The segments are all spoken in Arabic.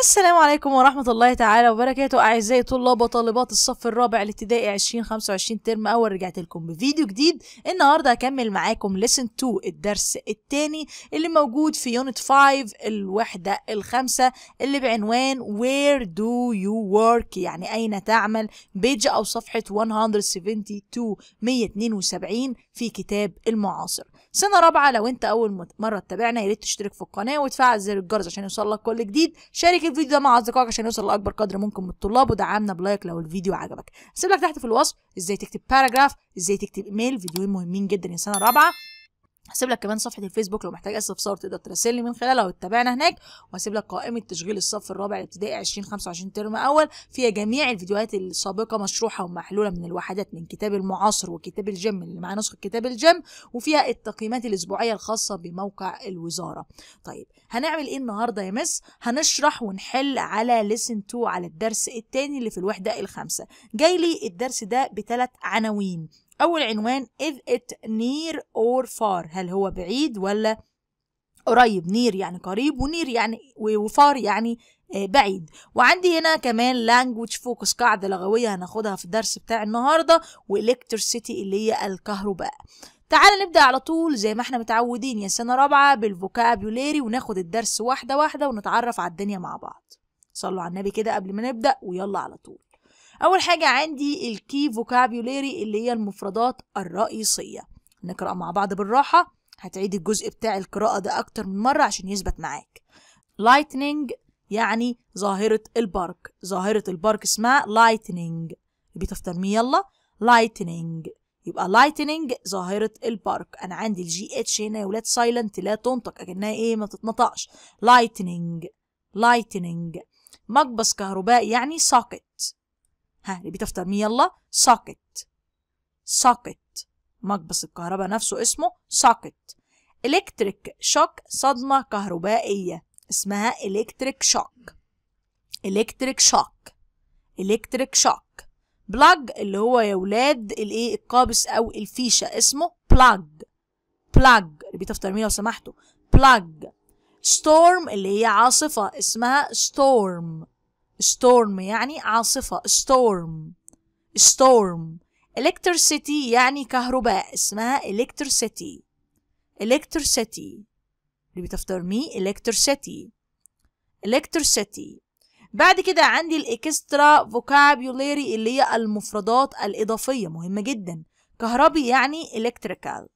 السلام عليكم ورحمة الله تعالى وبركاته أعزائي طلاب وطالبات الصف الرابع الابتدائي 2025 ترم أول رجعت لكم بفيديو جديد النهاردة هكمل معاكم ليسن 2 الدرس الثاني اللي موجود في يونت 5 الوحدة الخامسة اللي بعنوان Where do you work يعني أين تعمل بيج أو صفحة 172 172 في كتاب المعاصر سنة رابعة لو انت أول مرة تتابعنا يا ريت تشترك في القناة وتفعل زر الجرس عشان يوصلك كل جديد شارك الفيديو ده مع أصدقائك عشان يوصل لأكبر قدر ممكن من الطلاب ودعمنا بلايك لو الفيديو عجبك هسيب لك تحت في الوصف ازاي تكتب باراجراف ازاي تكتب ايميل فيديوهين مهمين جدا يا سنة رابعة هسيب لك كمان صفحه الفيسبوك لو محتاج اسف صور تقدر تراسلني من خلالها وتتابعنا هناك وهسيب لك قائمه تشغيل الصف الرابع الابتدائي 2025 ترم اول فيها جميع الفيديوهات السابقه مشروحه ومحلوله من الوحدات من كتاب المعاصر وكتاب الجيم اللي معاه نسخه كتاب الجيم وفيها التقييمات الاسبوعيه الخاصه بموقع الوزاره طيب هنعمل ايه النهارده يا مس هنشرح ونحل على ليسن 2 على الدرس الثاني اللي في الوحده الخامسه جاي لي الدرس ده بثلاث عناوين أول عنوان إذ إت نير أور فار هل هو بعيد ولا قريب نير يعني قريب ونير يعني وفار يعني آه، بعيد وعندي هنا كمان لانجوج فوكس قاعدة لغوية هناخدها في الدرس بتاع النهاردة والإلكترسيتي اللي هي الكهرباء تعال نبدأ على طول زي ما احنا متعودين يا سنة رابعة بالفوكابيولاري وناخد الدرس واحدة واحدة ونتعرف على الدنيا مع بعض صلوا على النبي كده قبل ما نبدأ ويلا على طول أول حاجة عندي الكي فوكابيولاري اللي هي المفردات الرئيسية نقرأ مع بعض بالراحة هتعيد الجزء بتاع القراءة ده أكتر من مرة عشان يثبت معاك lightning يعني ظاهرة البرق ظاهرة البرق اسمها lightning بتفترمي يلا lightning يبقى lightning ظاهرة البرق أنا عندي الجي اتش هنا يا ولاد سايلنت لا تنطق أكنها إيه ما تتنطقش lightning lightning مقبس كهربائي يعني socket ها اللي بتفطر مي يلا socket socket مقبس الكهرباء نفسه اسمه socket إلكتريك شوك صدمة كهربائية اسمها إلكتريك شوك إلكتريك شوك إلكتريك شوك بلاج اللي هو يا ولاد الايه القابس او الفيشة اسمه بلاج بلاج اللي بتفطر مي لو سمحتوا بلاج ستورم اللي هي عاصفة اسمها ستورم storm يعني عاصفة storm storm electricity يعني كهرباء اسمها electricity electricity اللي بتفضل مي electricity electricity بعد كده عندي الاكسترا فوكابيولاري اللي هي المفردات الاضافية مهمة جدا كهربي يعني electrical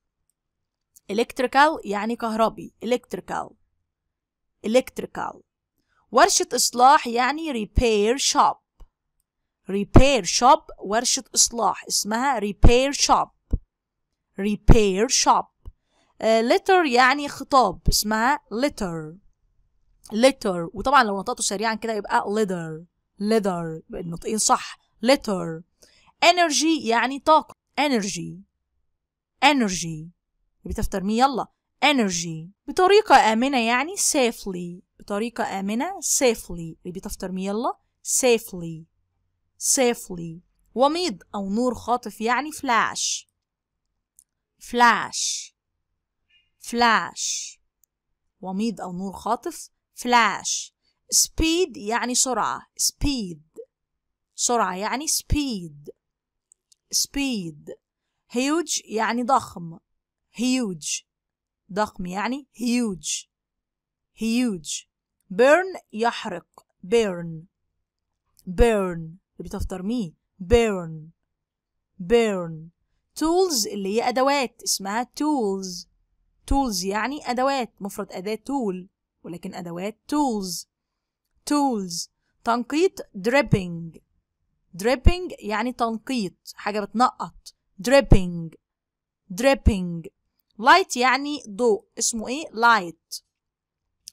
electrical يعني كهربي electrical electrical ورشة إصلاح يعني repair shop repair shop ورشة إصلاح اسمها repair shop repair shop uh, آه، letter يعني خطاب اسمها letter letter وطبعا لو نطقته سريعا كده يبقى leather ليدر النطقين صح letter energy يعني طاقة energy energy بتفترميه يلا energy بطريقة آمنة يعني safely بطريقة آمنة safely ريبيت افتر مي يلا safely safely وميض أو نور خاطف يعني flash flash flash وميض أو نور خاطف flash speed يعني سرعة speed سرعة يعني speed speed huge يعني ضخم huge ضخم يعني huge huge بيرن يحرق بيرن بيرن اللي بتفطر مين بيرن بيرن تولز اللي هي أدوات اسمها تولز تولز يعني أدوات مفرد أداة تول ولكن أدوات تولز تولز تنقيط دريبينج دريبينج يعني تنقيط حاجة بتنقط دريبينج دريبينج لايت يعني ضوء اسمه ايه لايت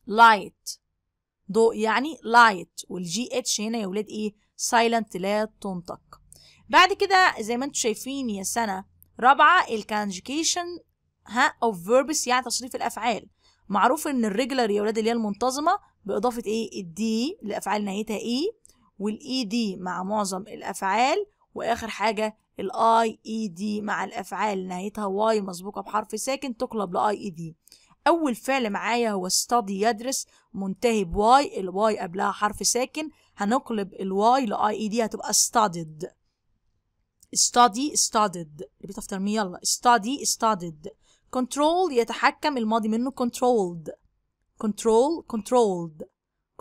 لايت ضوء يعني لايت والجي اتش هنا يا ولاد ايه سايلنت لا تنطق بعد كده زي ما انتم شايفين يا سنه رابعه الكانجيكيشن ها اوف فيربس يعني تصريف الافعال معروف ان الريجلر يا ولاد اللي هي المنتظمه باضافه ايه الدي لافعال نهايتها اي e، والاي دي e مع معظم الافعال واخر حاجه الاي اي دي e مع الافعال نهايتها واي مسبوقه بحرف ساكن تقلب لاي اي دي أول فعل معايا هو study يدرس منتهي بواي الواي قبلها حرف ساكن هنقلب الواي لآي إي دي هتبقى studied study studied ريبيت أفتر مي يلا study studied control يتحكم الماضي منه controlled control controlled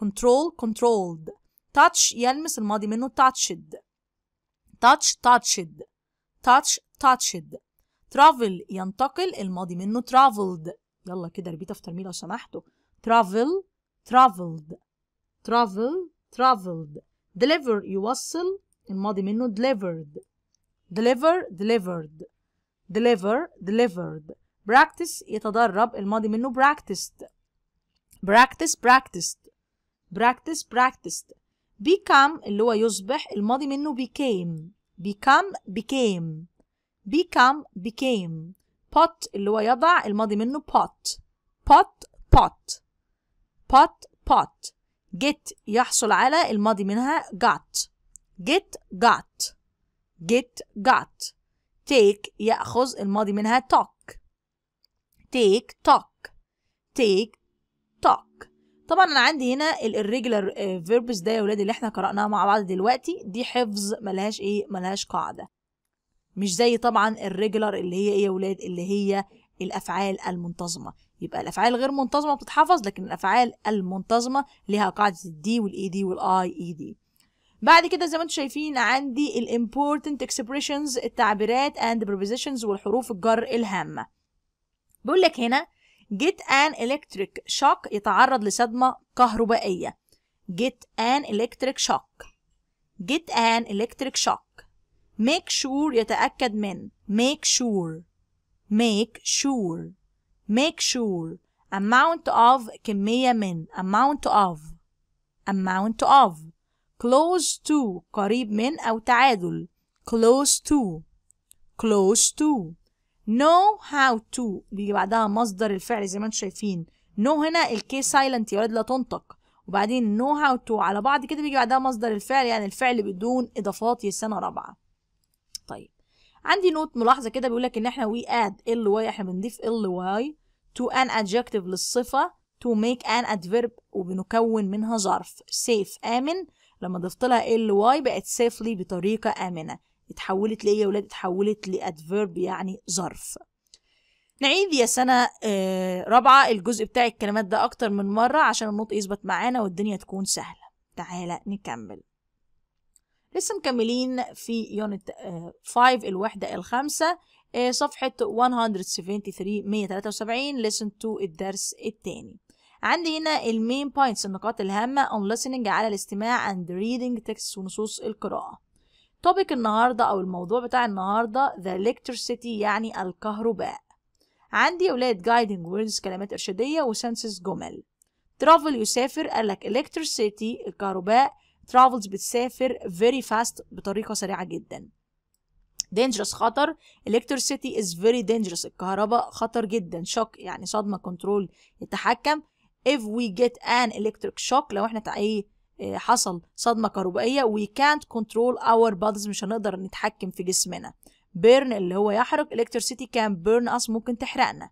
control controlled touch يلمس الماضي منه touched touch touched touch touched travel ينتقل الماضي منه traveled يلا كده ريبيت افتر مي لو سمحتوا travel traveled travel traveled deliver يوصل الماضي منه delivered deliver delivered deliver delivered practice يتدرب الماضي منه practiced practice practiced practice practiced become اللي هو يصبح الماضي منه became become became become became pot اللي هو يضع الماضي منه pot pot pot pot pot get يحصل على الماضي منها got get got get got take يأخذ الماضي منها talk take talk take talk طبعا انا عندي هنا irregular فيربس eh, ده يا ولادي اللي احنا قرأناها مع بعض دلوقتي دي حفظ ملهاش ايه ملهاش قاعدة مش زي طبعا الريجلر اللي هي ايه يا ولاد اللي هي الافعال المنتظمه يبقى الافعال غير منتظمه بتتحفظ لكن الافعال المنتظمه ليها قاعده الدي والاي دي e والاي اي دي e بعد كده زي ما انتم شايفين عندي الامبورتنت اكسبريشنز التعبيرات اند prepositions والحروف الجر الهامه بيقول لك هنا get an electric shock يتعرض لصدمه كهربائيه get an electric shock get an electric shock make sure يتأكد من make sure make sure make sure amount of كمية من amount of amount of close to قريب من أو تعادل close to close to know how to بيجي بعدها مصدر الفعل زي ما انتم شايفين know هنا الكي سايلنت يا ولد لا تنطق وبعدين know how to على بعض كده بيجي بعدها مصدر الفعل يعني الفعل بدون إضافات يا سنة رابعة عندي نوت ملاحظه كده بيقول لك ان احنا وي اد ال واي احنا بنضيف ال واي تو ان ادجكتيف للصفه تو ميك ان ادفيرب وبنكون منها ظرف سيف امن لما ضفت لها ال واي بقت سيفلي بطريقه امنه اتحولت لايه يا ولاد اتحولت لادفيرب يعني ظرف نعيد يا سنة آه رابعة الجزء بتاع الكلمات ده أكتر من مرة عشان النطق يثبت معانا والدنيا تكون سهلة تعالى نكمل لسه مكملين في يونت 5 آه، الوحدة الخامسة آه، صفحة 173 173 لسن تو الدرس الثاني عندي هنا المين بوينتس النقاط الهامة on listening على الاستماع and reading texts ونصوص القراءة توبيك النهاردة أو الموضوع بتاع النهاردة the electricity يعني الكهرباء عندي يا ولاد guiding words كلمات إرشادية وسنسز جمل travel يسافر قالك electricity الكهرباء travels بتسافر very fast بطريقة سريعة جدا dangerous خطر electricity is very dangerous الكهرباء خطر جدا shock يعني صدمة كنترول يتحكم if we get an electric shock لو احنا إيه،, ايه حصل صدمة كهربائية we can't control our bodies مش هنقدر نتحكم في جسمنا burn اللي هو يحرق electricity can burn us ممكن تحرقنا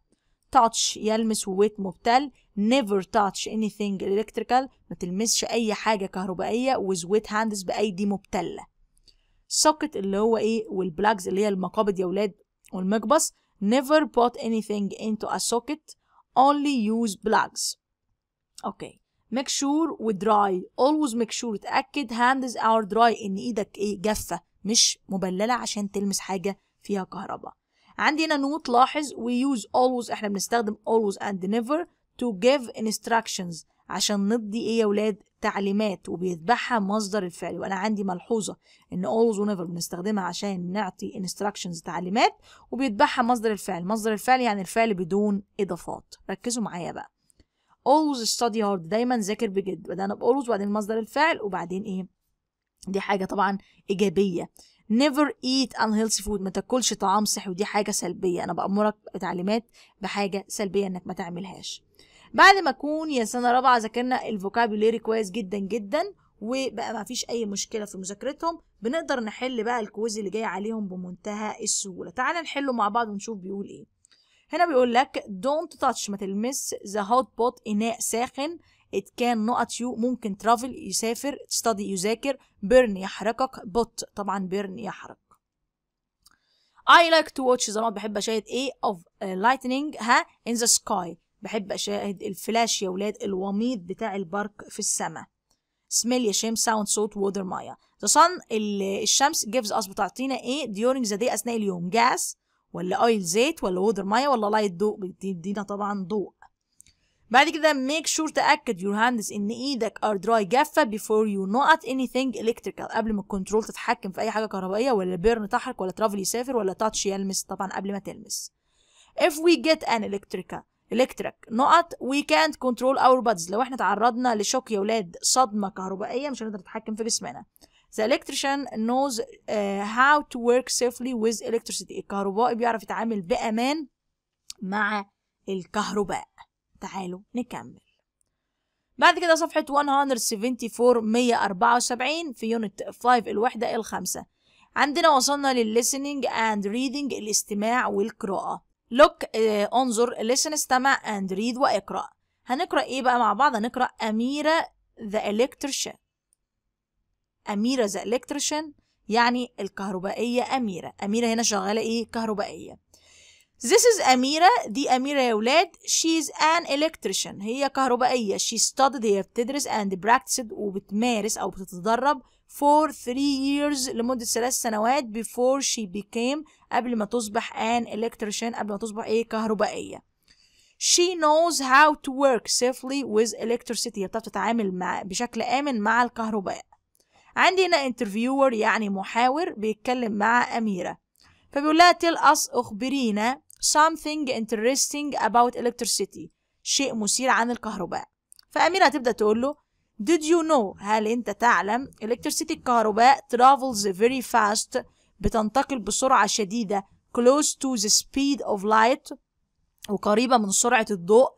touch يلمس وويت مبتل never touch anything electrical ما تلمسش أي حاجة كهربائية with wet hands بأيدي مبتلة socket اللي هو إيه والبلاجز اللي هي المقابض يا ولاد والمقبس never put anything into a socket only use plugs okay make sure we dry always make sure اتاكد hands are dry إن إيدك إيه جافة مش مبللة عشان تلمس حاجة فيها كهرباء عندي هنا نوت لاحظ we use always احنا بنستخدم always and never to give instructions عشان نضي ايه يا ولاد تعليمات وبيتبعها مصدر الفعل وانا عندي ملحوظه ان always whenever بنستخدمها عشان نعطي instructions تعليمات وبيتبعها مصدر الفعل مصدر الفعل يعني الفعل بدون اضافات ركزوا معايا بقى always study hard دايما ذاكر بجد بدانا ب always وبعدين مصدر الفعل وبعدين ايه دي حاجه طبعا ايجابيه never eat unhealthy food ما تاكلش طعام صحي ودي حاجه سلبيه انا بامرك بتعليمات بحاجه سلبيه انك ما تعملهاش بعد ما اكون يا سنه رابعه ذاكرنا الفوكابولري كويس جدا جدا وبقى ما فيش اي مشكله في مذاكرتهم بنقدر نحل بقى الكويز اللي جاي عليهم بمنتهى السهوله تعال نحله مع بعض ونشوف بيقول ايه هنا بيقول لك don't touch ما تلمس the hot pot اناء ساخن it can not you ممكن travel يسافر study يذاكر burn يحرقك بوت طبعا burn يحرق I like to watch زمان بحب أشاهد إيه of lightning ها in the sky بحب أشاهد الفلاش يا ولاد الوميض بتاع البرق في السماء سميل يا شيم ساوند صوت water مايا ذا صن الشمس جيفز اس بتعطينا ايه ديورنج ذا دي أثناء اليوم جاس ولا اويل زيت ولا water مايا ولا لايت ضوء بتدينا طبعا ضوء بعد كده make sure تأكد your hands إن إيدك ار دراي جافة before نوت not anything electrical قبل ما الكنترول تتحكم في أي حاجة كهربائية ولا بيرن تحرك ولا ترافل يسافر ولا تاتش يلمس طبعا قبل ما تلمس if we get an electrical الكتريك نقط وي كانت كنترول اور بادز لو احنا تعرضنا لشوك يا ولاد صدمه كهربائيه مش هنقدر نتحكم في جسمنا The electrician knows uh, how to work safely with electricity الكهربائي بيعرف يتعامل بأمان مع الكهرباء تعالوا نكمل بعد كده صفحة 174 174 في يونت 5 الوحدة الخامسة عندنا وصلنا للlistening and reading الاستماع والقراءة look uh, آه، انظر listen استمع and read واقرأ هنقرأ ايه بقى مع بعض هنقرأ أميرة the electrician أميرة the electrician يعني الكهربائية أميرة أميرة هنا شغالة ايه كهربائية This is أميرة دي أميرة يا ولاد She is an electrician هي كهربائية She studied هي بتدرس and practiced وبتمارس أو بتتدرب for three years لمدة ثلاث سنوات before she became قبل ما تصبح ان الكتريشن قبل ما تصبح ايه كهربائيه She knows how to work safely with electricity بتعرف تتعامل مع بشكل آمن مع الكهرباء عندي هنا انترفيور يعني محاور بيتكلم مع أميرة فبيقول لها تيل اس أخبرينا something interesting about electricity شيء مثير عن الكهرباء فأميرة هتبدأ تقول له did you know هل أنت تعلم electricity الكهرباء travels very fast بتنتقل بسرعة شديدة close to the speed of light وقريبة من سرعة الضوء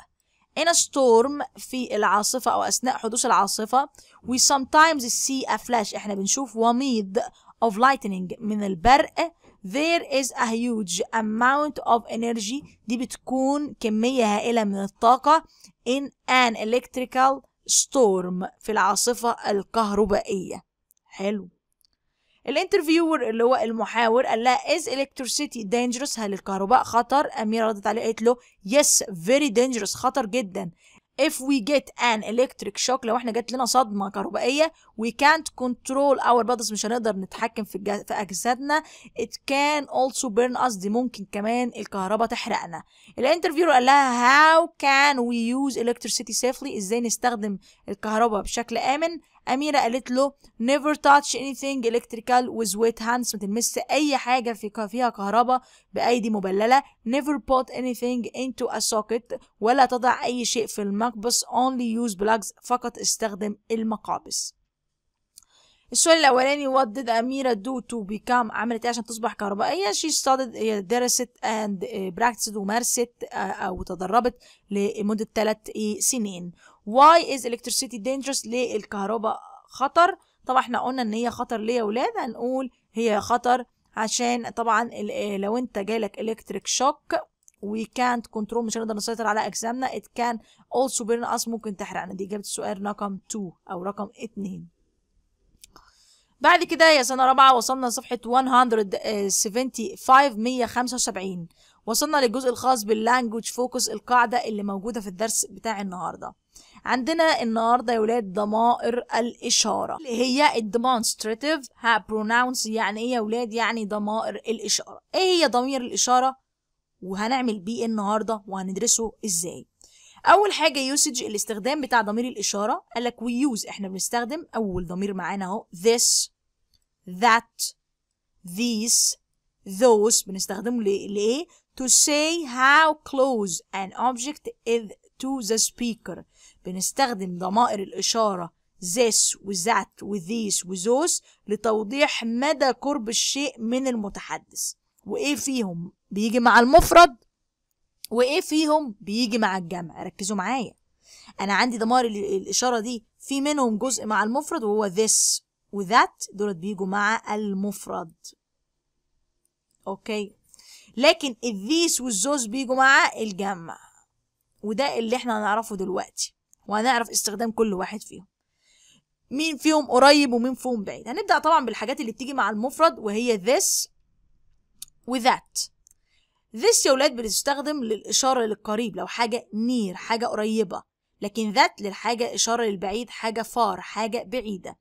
in a storm في العاصفة أو أثناء حدوث العاصفة we sometimes see a flash إحنا بنشوف وميض of lightning من البرق there is a huge amount of energy دي بتكون كمية هائلة من الطاقة in an electrical storm في العاصفة الكهربائية حلو الانترفيور اللي هو المحاور قال لها از electricity dangerous هل الكهرباء خطر اميره ردت عليه قالت له يس فيري دينجرس خطر جدا if we get an electric shock لو احنا جات لنا صدمه كهربائيه we can't control our bodies مش هنقدر نتحكم في, في اجسادنا it can also burn us دي ممكن كمان الكهرباء تحرقنا الانترفيور قال لها how can we use electricity safely ازاي نستخدم الكهرباء بشكل امن أميرة قالت له never touch anything electrical with wet hands ما تلمس أي حاجة في فيها كهرباء بأيدي مبللة never put anything into a socket ولا تضع أي شيء في المقبس only use plugs فقط استخدم المقابس السؤال الأولاني what did أميرة do to become عملت إيه عشان تصبح كهربائية she studied هي درست and eh, practiced ومارست آه، أو تدربت لمدة ثلاث إيه، سنين why is electricity dangerous ليه الكهرباء خطر طبعا احنا قلنا ان هي خطر ليه يا ولاد هنقول هي خطر عشان طبعا آه، لو انت جالك electric shock we can't control مش هنقدر نسيطر على اجسامنا it can also burn us ممكن تحرقنا دي اجابه السؤال رقم 2 او رقم 2 بعد كده يا سنه رابعه وصلنا لصفحه 175 175 وصلنا للجزء الخاص باللانجوج فوكس القاعده اللي موجوده في الدرس بتاع النهارده عندنا النهارده يا ولاد ضمائر الإشارة اللي هي ها برونونس يعني إيه يا ولاد يعني ضمائر الإشارة إيه هي ضمير الإشارة وهنعمل بيه إيه النهارده وهندرسه إزاي اول حاجه يوسج الاستخدام بتاع ضمير الاشاره قال لك وي يوز احنا بنستخدم اول ضمير معانا اهو this that these those بنستخدمه لايه to say how close an object is to the speaker بنستخدم ضمائر الإشارة this وذات وذيس وthose لتوضيح مدى قرب الشيء من المتحدث وإيه فيهم بيجي مع المفرد وإيه فيهم بيجي مع الجمع ركزوا معايا أنا عندي ضمائر الإشارة دي في منهم جزء مع المفرد وهو this وذات دولت بيجوا مع المفرد أوكي لكن الذيس والزوز بيجوا مع الجمع وده اللي احنا هنعرفه دلوقتي وهنعرف استخدام كل واحد فيهم مين فيهم قريب ومين فيهم بعيد هنبدأ طبعا بالحاجات اللي بتيجي مع المفرد وهي this و that this يا ولاد بتستخدم للإشارة للقريب لو حاجة near حاجة قريبة لكن ذات للحاجة إشارة للبعيد حاجة far حاجة بعيدة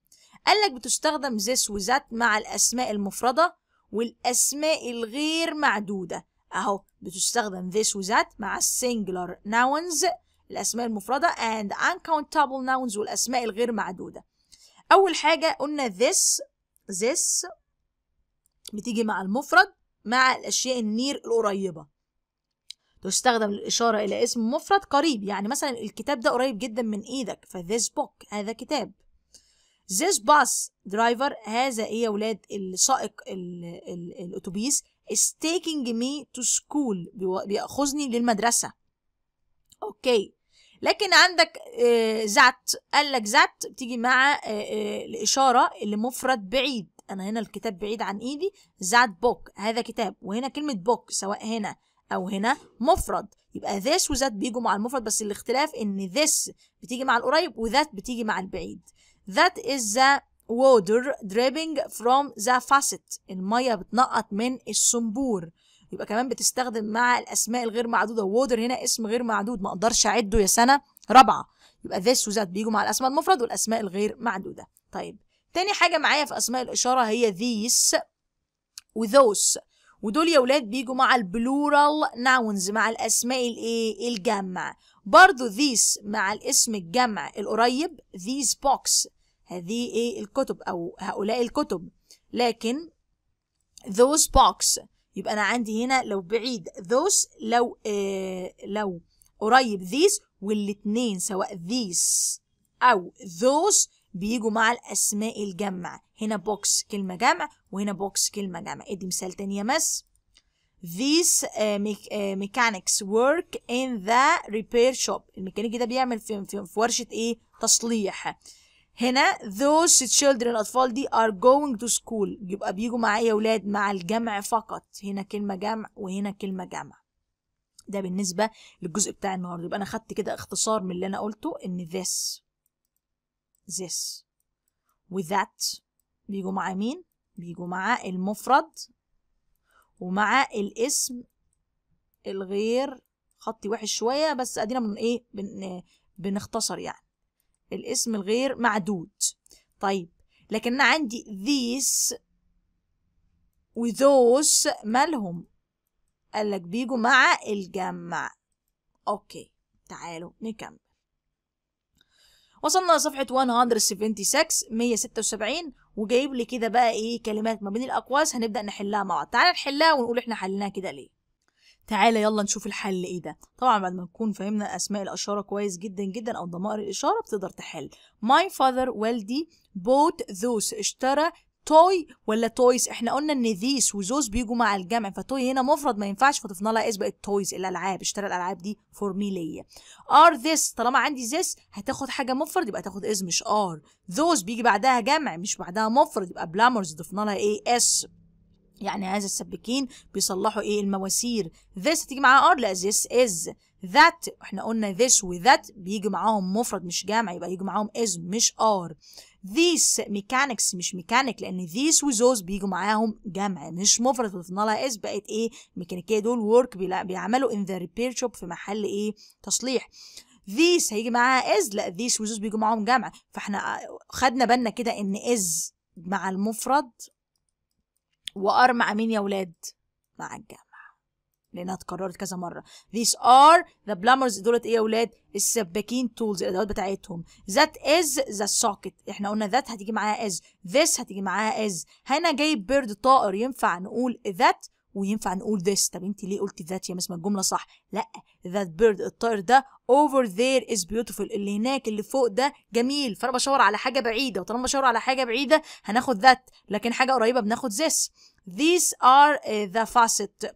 قالك بتستخدم this و that مع الأسماء المفردة والأسماء الغير معدودة أهو بتستخدم this و that مع singular nouns الأسماء المفردة and uncountable nouns والأسماء الغير معدودة أول حاجة قلنا this this بتيجي مع المفرد مع الأشياء النير القريبة تستخدم للإشارة إلى اسم مفرد قريب يعني مثلا الكتاب ده قريب جدا من إيدك ف this book هذا كتاب this bus driver هذا إيه يا ولاد السائق الأتوبيس is taking me to school بيأخذني للمدرسة أوكي لكن عندك ذات آه، قال لك ذات بتيجي مع آه، آه، الاشاره اللي مفرد بعيد انا هنا الكتاب بعيد عن ايدي ذات بوك هذا كتاب وهنا كلمه بوك سواء هنا او هنا مفرد يبقى this وذات بيجوا مع المفرد بس الاختلاف ان this بتيجي مع القريب وذات بتيجي مع البعيد that is the water dripping from the faucet المية بتنقط من الصنبور يبقى كمان بتستخدم مع الاسماء الغير معدوده وودر هنا اسم غير معدود ما اقدرش اعده يا سنه رابعه يبقى ذس وذات بيجوا مع الاسماء المفرد والاسماء الغير معدوده طيب تاني حاجه معايا في اسماء الاشاره هي ذيس وذوس ودول يا ولاد بيجوا مع البلورال ناونز مع الاسماء الايه الجمع برضو ذيس مع الاسم الجمع القريب ذيس بوكس هذه ايه الكتب او هؤلاء الكتب لكن those box يبقى انا عندي هنا لو بعيد ذوس لو آه لو قريب ذيس والاثنين سواء ذيس او ذوس بيجوا مع الاسماء الجمع هنا بوكس كلمه جمع وهنا بوكس كلمه جمع ادي مثال تاني يا مس ذيس ميكانكس ورك ان ذا ريبير شوب الميكانيكي ده بيعمل في في, في ورشه ايه تصليح هنا those children الأطفال دي are going to school يبقى بيجوا معايا ولاد مع الجمع فقط هنا كلمة جمع وهنا كلمة جمع ده بالنسبة للجزء بتاع النهاردة يبقى أنا خدت كده اختصار من اللي أنا قلته إن this this with that بيجوا مع مين؟ بيجوا مع المفرد ومع الاسم الغير خطي وحش شوية بس أدينا من إيه بن بنختصر يعني الاسم الغير معدود طيب لكن أنا عندي these وthose مالهم قال لك بيجوا مع الجمع أوكي تعالوا نكمل وصلنا لصفحة 176 176 وجايب لي كده بقى ايه كلمات ما بين الاقواس هنبدأ نحلها مع بعض تعالى نحلها ونقول احنا حليناها كده ليه تعالى يلا نشوف الحل ايه ده طبعا بعد ما نكون فهمنا اسماء الاشاره كويس جدا جدا او ضمائر الاشاره بتقدر تحل ماي فاذر والدي بوت ذوس اشترى توي ولا تويز احنا قلنا ان ذيس وزوز بيجوا مع الجمع فتوي هنا مفرد ما ينفعش فضفنا لها إيه بقت تويز الالعاب اشترى الالعاب دي فور مي ليا ار ذيس طالما عندي ذيس هتاخد حاجه مفرد يبقى تاخد اس مش ار ذوز بيجي بعدها جمع مش بعدها مفرد يبقى بلامرز ضفنا لها ايه اس يعني هذا السباكين بيصلحوا ايه المواسير this تيجي معاها ار لا this is that احنا قلنا this و that بيجي معاهم مفرد مش جمع يبقى يجي معاهم is مش are these mechanics مش ميكانيك لان these و those بيجوا معاهم جمع مش مفرد وضفنا لها is بقت ايه ميكانيكية دول work بيعملوا in the repair shop في محل ايه تصليح these هيجي معاها is لا these و those بيجوا معاهم جمع فاحنا خدنا بالنا كده ان is مع المفرد وار مع مين يا ولاد مع الجامعه لانها اتكررت كذا مره these are the plumbers دولت ايه يا ولاد السباكين tools الادوات بتاعتهم that is the socket احنا قلنا that هتيجي معاها is this هتيجي معاها is هنا جايب بيرد طائر ينفع نقول that وينفع نقول this طب انت ليه قلت ذات يا مسمى الجمله صح لا that bird الطائر ده over there is beautiful اللي هناك اللي فوق ده جميل فانا بشاور على حاجه بعيده وطالما بشاور على حاجه بعيده هناخد that لكن حاجه قريبه بناخد this these are uh, the facet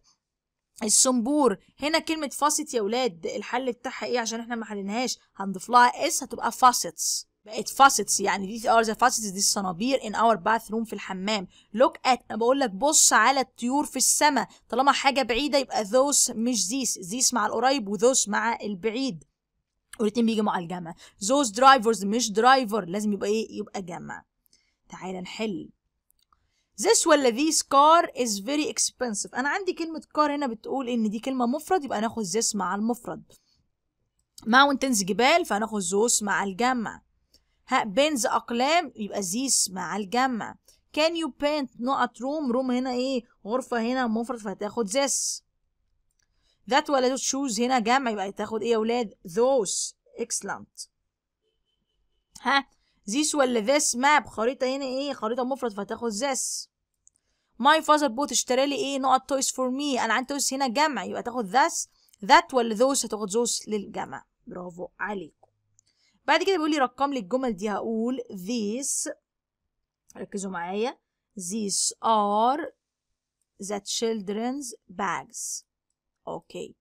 الصنبور هنا كلمه فاسيت يا ولاد الحل بتاعها ايه عشان احنا ما حلناهاش هنضيف لها اس هتبقى facets بقت فاسيتس يعني دي ار ذا فاسيتس دي الصنابير ان اور باث روم في الحمام لوك ات انا بقول لك بص على الطيور في السماء طالما حاجه بعيده يبقى ذوس مش ذيس ذيس مع القريب وذوس مع البعيد والاتنين بيجي مع الجمع ذوس درايفرز مش درايفر لازم يبقى ايه يبقى جمع تعالى نحل This ولا this car is very expensive أنا عندي كلمة car هنا بتقول إن دي كلمة مفرد يبقى ناخد this مع المفرد mountains جبال فهناخد those مع الجمع ها بينز أقلام يبقى زيس مع الجمع كان يو بينت نقط روم روم هنا ايه غرفة هنا مفرد فهتاخد this ذات ولا شوز هنا جمع يبقى تاخد ايه يا ولاد ذوس اكسلنت ها ذيس ولا ذس ماب خريطة هنا ايه خريطة مفرد فهتاخد this my father bought اشترى لي ايه نقط تويز فور مي انا عندي تويز هنا جمع يبقى تاخد ذس ذات ولا ذوس هتاخد ذوس للجمع برافو عليك بعد كده بيقول لي رقم لي الجمل دي هقول these ركزوا معايا these are the children's bags اوكي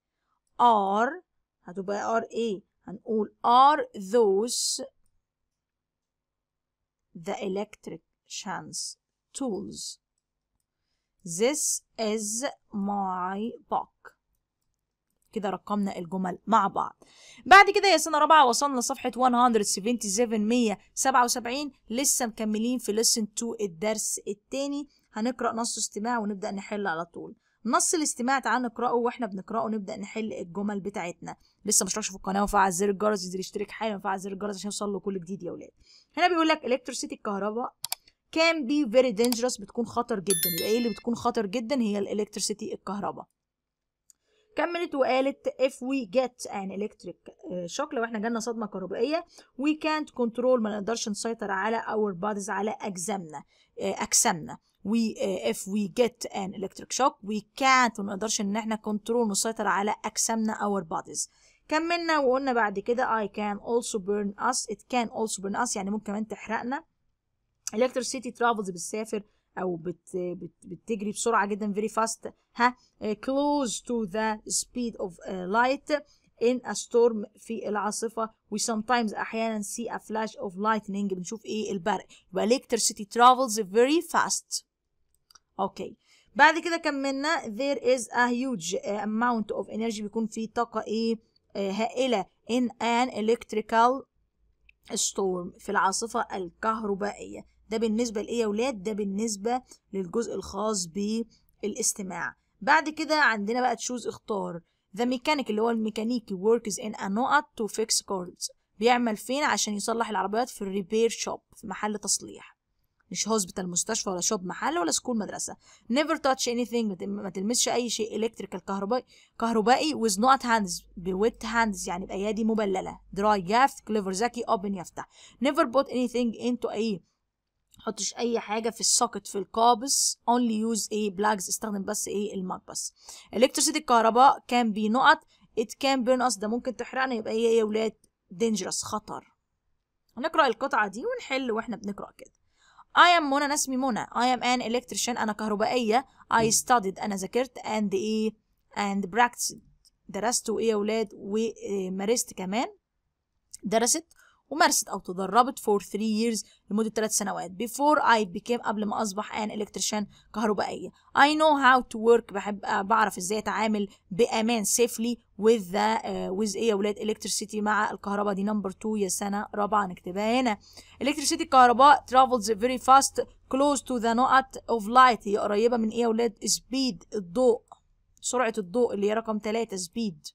are هتبقى are ايه هنقول are those the electric chance tools this is my book كده رقمنا الجمل مع بعض بعد كده يا سنه رابعه وصلنا لصفحه 177 177 لسه مكملين في لسن 2 الدرس الثاني هنقرا نص استماع ونبدا نحل على طول نص الاستماع تعال نقراه واحنا بنقراه نبدا نحل الجمل بتاعتنا لسه ما اشتركش في القناه وفعل زر الجرس يقدر يشترك حالا وفعل زر الجرس عشان يوصل له كل جديد يا اولاد هنا بيقول لك الكتروسيتي الكهرباء كان بي فيري دينجرس بتكون خطر جدا يبقى ايه اللي بتكون خطر جدا هي الالكتروسيتي الكهرباء كملت وقالت if we get an electric shock لو احنا جالنا صدمه كهربائيه we can't control ما نقدرش نسيطر على our bodies على اجسامنا اجسامنا we if we get an electric shock we can't ما نقدرش ان احنا control نسيطر على اجسامنا our bodies كملنا وقلنا بعد كده I can also burn us it can also burn us يعني ممكن كمان تحرقنا electricity travels بتسافر او بت بت بتجري بسرعه جدا very fast ها close to the speed of light in a storm في العاصفه we sometimes احيانا see a flash of lightning بنشوف ايه البرق يبقى electricity travels very fast اوكي بعد كده كملنا there is a huge amount of energy بيكون في طاقه ايه هائله in an electrical storm في العاصفه الكهربائيه ده بالنسبة لإيه يا ولاد ده بالنسبة للجزء الخاص بالاستماع بعد كده عندنا بقى تشوز اختار ذا ميكانيك اللي هو الميكانيكي works in a نقط to fix cars بيعمل فين عشان يصلح العربيات في الريبير شوب في محل تصليح مش هوسبيتال مستشفى ولا شوب محل ولا سكول مدرسة never touch anything ما تلمسش أي شيء إلكتريكال كهربائي كهربائي with not hands بويت hands يعني بأيادي مبللة dry gaff clever ذكي open يفتح never put anything into a تحطش اي حاجه في السوكت في القابس اونلي يوز ايه بلاجز استخدم بس ايه الماك بس الكتريسيتي الكهرباء كان بي نقط ات كان بيرن اس ده ممكن تحرقنا يبقى ايه يا ولاد دينجرس خطر نقرا القطعه دي ونحل واحنا بنقرا كده I am منى انا اسمي منى I am an electrician انا كهربائيه I studied انا ذاكرت and ايه and practiced درست وايه يا ولاد ومارست آه، كمان درست ومارست أو تدربت for 3 years لمدة 3 سنوات before I became قبل ما أصبح an electrician كهربائية I know how to work بحب بعرف إزاي أتعامل بأمان safely with the uh, with إيه يا ولاد electricity مع الكهرباء دي number 2 يا سنة رابعة نكتبها هنا electricity الكهرباء travels very fast close to the نقط of light هي قريبة من إيه يا ولاد speed الضوء سرعة الضوء اللي هي رقم 3 speed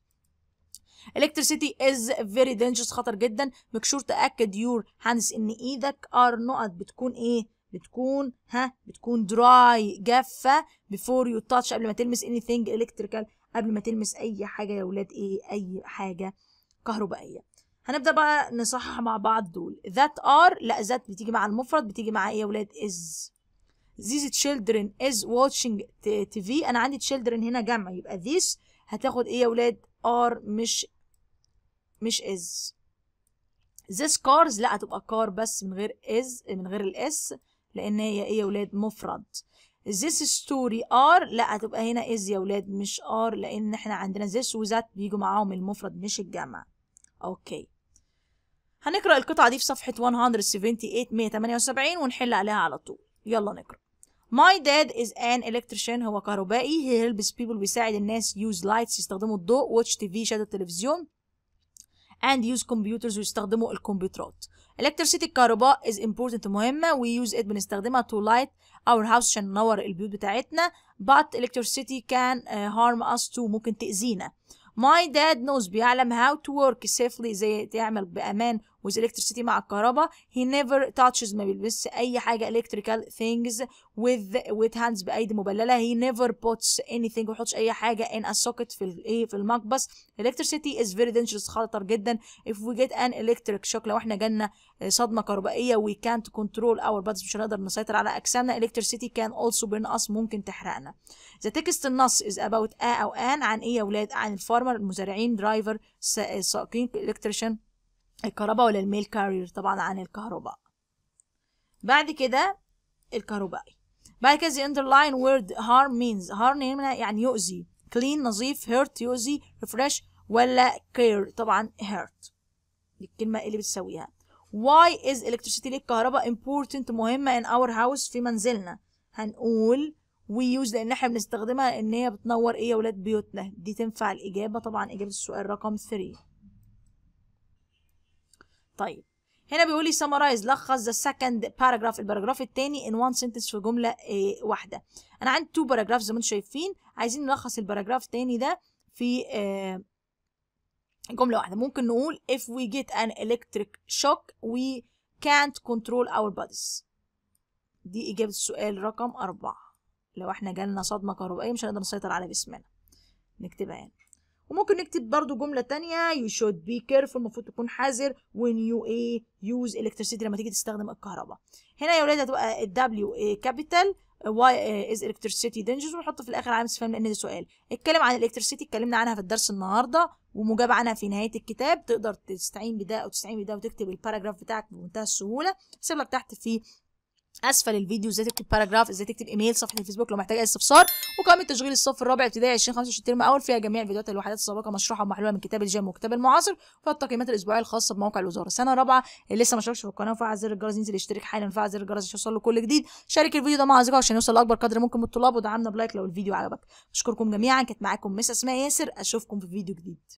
electricity is very dangerous خطر جدا make sure تاكد your hands ان ايدك are نقط بتكون ايه بتكون ها بتكون dry جافه before you touch قبل ما تلمس anything electrical قبل ما تلمس اي حاجه يا ولاد ايه اي حاجه كهربائيه هنبدا بقى نصحح مع بعض دول that are لا that بتيجي مع المفرد بتيجي مع ايه يا ولاد is these children is watching TV انا عندي children هنا جمع يبقى these هتاخد ايه يا ولاد are مش مش is this cars لا هتبقى car بس من غير is من غير الاس لان هي ايه يا ولاد مفرد this story are لا هتبقى هنا is يا ولاد مش are لان احنا عندنا this و that بيجوا معاهم المفرد مش الجمع اوكي هنقرا القطعه دي في صفحه 178 178 ونحل عليها على طول يلا نقرا My dad is an electrician هو كهربائي he helps people بيساعد الناس use lights يستخدموا الضوء watch TV شاشة التلفزيون and use computers ويستخدموا الكمبيوترات electricity الكهرباء is important مهمة we use it بنستخدمها to light our house عشان ننور البيوت بتاعتنا but electricity can uh, harm us too ممكن تأذينا my dad knows بيعلم how to work safely ازاي تعمل بأمان with electricity مع الكهرباء he never touches ما بيلبسش اي حاجه electrical things with with hands بايدي مبلله he never puts anything ما بيحطش اي حاجه in a socket في الايه في المقبس electricity is very dangerous خطر جدا if we get an electric shock لو احنا جالنا صدمه كهربائيه we can't control our bodies مش هنقدر نسيطر على اجسامنا electricity can also burn us ممكن تحرقنا the text النص is about a او an عن ايه يا ولاد عن الفارمر المزارعين درايفر سائقين electrician الكهرباء ولا الميل كارير طبعا عن الكهرباء بعد كده الكهربائي بعد كده the underline word harm means harm يعني يؤذي clean نظيف hurt يؤذي refresh ولا care طبعا hurt دي الكلمة اللي بتسويها why is electricity الكهرباء important مهمة in our house في منزلنا هنقول we use لأن احنا بنستخدمها إن هي بتنور إيه يا ولاد بيوتنا دي تنفع الإجابة طبعا إجابة السؤال رقم 3 طيب هنا بيقول لي summarize لخص the second paragraph الباراجراف الثاني in one sentence في جمله إيه واحده انا عندي two paragraphs زي ما انتم شايفين عايزين نلخص الباراجراف الثاني ده في إيه جمله واحده ممكن نقول if we get an electric shock we can't control our bodies دي اجابه السؤال رقم أربعة لو احنا جالنا صدمه كهربائيه مش هنقدر نسيطر على جسمنا نكتبها هنا يعني. وممكن نكتب برضو جملة تانية you should be careful المفروض تكون حذر when you ايه use electricity لما تيجي تستخدم الكهرباء هنا يا ولاد هتبقى الدبليو a كابيتال واي از electricity dangerous ونحط في الاخر علامه استفهام لان ده سؤال اتكلم عن الالكتريسيتي اتكلمنا عنها في الدرس النهارده ومجاب عنها في نهايه الكتاب تقدر تستعين بده او تستعين بده وتكتب الباراجراف بتاعك بمنتهى السهوله سيب لك تحت في اسفل الفيديو ازاي تكتب باراجراف ازاي تكتب ايميل صفحه الفيسبوك لو محتاج اي استفسار وقائمه تشغيل الصف الرابع ابتدائي 2025 ترم اول فيها جميع فيديوهات الوحدات السابقه مشروحه ومحلوله من كتاب الجيم وكتاب المعاصر والتقييمات الاسبوعيه الخاصه بموقع الوزاره سنه رابعه اللي لسه ما اشتركش في القناه فعل زر الجرس ينزل يشترك حالا فعل زر الجرس عشان يوصل له كل جديد شارك الفيديو ده مع اصدقائك عشان يوصل لاكبر قدر ممكن من الطلاب ودعمنا بلايك لو الفيديو عجبك اشكركم جميعا كانت معاكم مس اسماء ياسر اشوفكم في فيديو جديد